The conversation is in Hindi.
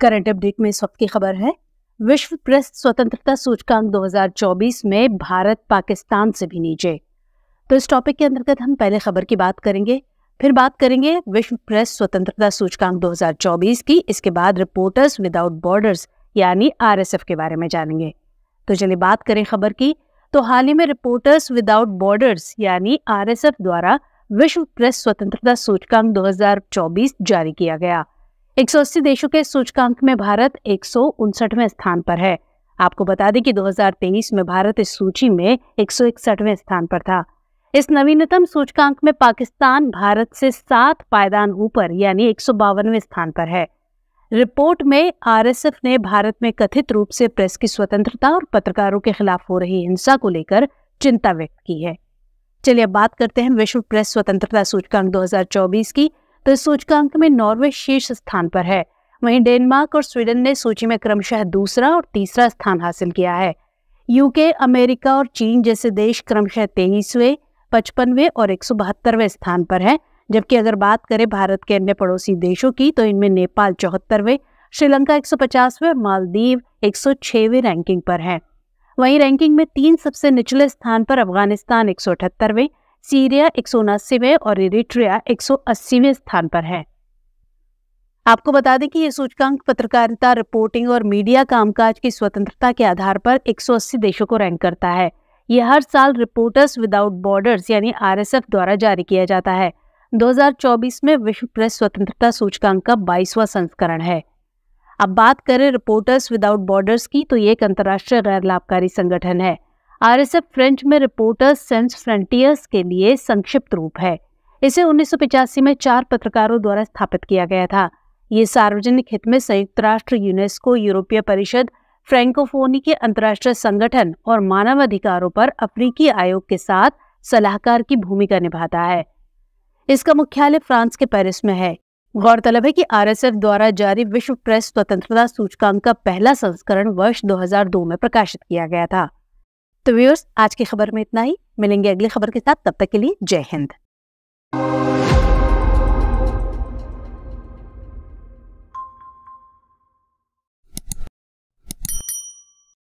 करंट अपडेट में इस वक्त की खबर है विश्व प्रेस स्वतंत्रता सूचकांक 2024 में भारत पाकिस्तान से भी नीचे तो इस टॉपिक के अंतर्गत हम पहले खबर की बात करेंगे फिर बात करेंगे विश्व प्रेस स्वतंत्रता सूचकांक 2024 की इसके बाद रिपोर्टर्स विदाउट बॉर्डर्स यानी आरएसएफ के बारे में जानेंगे तो चलिए बात करें खबर की तो हाल ही में रिपोर्टर्स विदाउट बॉर्डर्स यानी आरएसएफ द्वारा विश्व प्रेस स्वतंत्रता सूचकांक 2024 जारी किया गया एक देशों के सूचकांक में भारत एक स्थान पर है आपको बता दें कि 2023 में भारत इस सूची में एक स्थान पर था इस नवीनतम सूचकांक में पाकिस्तान भारत से सात पायदान ऊपर यानी एक स्थान पर है रिपोर्ट में आरएसएफ ने भारत में कथित रूप से प्रेस की स्वतंत्रता और पत्रकारों के खिलाफ हो रही हिंसा को लेकर चिंता व्यक्त की है चलिए अब बात करते हैं विश्व प्रेस स्वतंत्रता सूचकांक 2024 की तो इस सूचकांक में नॉर्वे शीर्ष स्थान पर है वहीं डेनमार्क और स्वीडन ने सूची में क्रमशः दूसरा और तीसरा स्थान हासिल किया है यूके अमेरिका और चीन जैसे देश क्रमशः तेईसवें पचपनवें और एक स्थान पर हैं जबकि अगर बात करें भारत के अन्य पड़ोसी देशों की तो इनमें नेपाल चौहत्तरवें श्रीलंका एक सौ मालदीव एक रैंकिंग पर है वहीं रैंकिंग में तीन सबसे निचले स्थान पर अफगानिस्तान एक सौ सीरिया एक और इरिट्रिया एक स्थान पर है आपको बता दें कि ये सूचकांक पत्रकारिता रिपोर्टिंग और मीडिया कामकाज की स्वतंत्रता के आधार पर 180 देशों को रैंक करता है यह हर साल रिपोर्टर्स विदाउट बॉर्डर्स यानी आरएसएफ द्वारा जारी किया जाता है 2024 में विश्व प्रेस स्वतंत्रता सूचकांक का बाईसवां संस्करण है अब बात करें रिपोर्टर्स विदाउट बॉर्डर्स की तो ये एक अंतर्राष्ट्रीय गैर लाभकारी संगठन है आरएसएफ फ्रेंच में रिपोर्टर्स सेंस फ्रंटियर्स के लिए संक्षिप्त रूप है इसे उन्नीस में चार पत्रकारों द्वारा स्थापित किया गया था ये सार्वजनिक हित में संयुक्त राष्ट्र यूनेस्को यूरोपीय परिषद फ्रेंकोफोनी के अंतर्राष्ट्रीय संगठन और मानवाधिकारों पर अफ्रीकी आयोग के साथ सलाहकार की भूमिका निभाता है इसका मुख्यालय फ्रांस के पेरिस में है गौरतलब है कि आरएसएफ द्वारा जारी विश्व प्रेस स्वतंत्रता सूचकांक का पहला संस्करण वर्ष 2002 में प्रकाशित किया गया था तो व्यूअर्स आज की खबर में इतना ही मिलेंगे अगली खबर के साथ तब तक के लिए जय हिंद